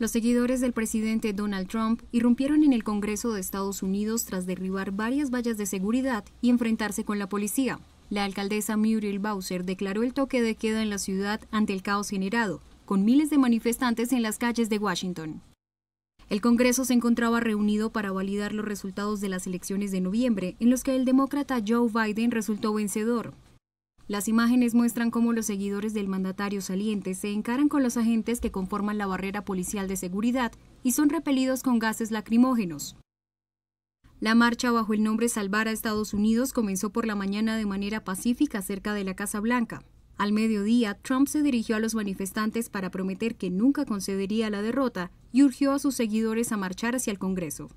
Los seguidores del presidente Donald Trump irrumpieron en el Congreso de Estados Unidos tras derribar varias vallas de seguridad y enfrentarse con la policía. La alcaldesa Muriel Bowser declaró el toque de queda en la ciudad ante el caos generado, con miles de manifestantes en las calles de Washington. El Congreso se encontraba reunido para validar los resultados de las elecciones de noviembre, en los que el demócrata Joe Biden resultó vencedor. Las imágenes muestran cómo los seguidores del mandatario saliente se encaran con los agentes que conforman la barrera policial de seguridad y son repelidos con gases lacrimógenos. La marcha bajo el nombre Salvar a Estados Unidos comenzó por la mañana de manera pacífica cerca de la Casa Blanca. Al mediodía, Trump se dirigió a los manifestantes para prometer que nunca concedería la derrota y urgió a sus seguidores a marchar hacia el Congreso.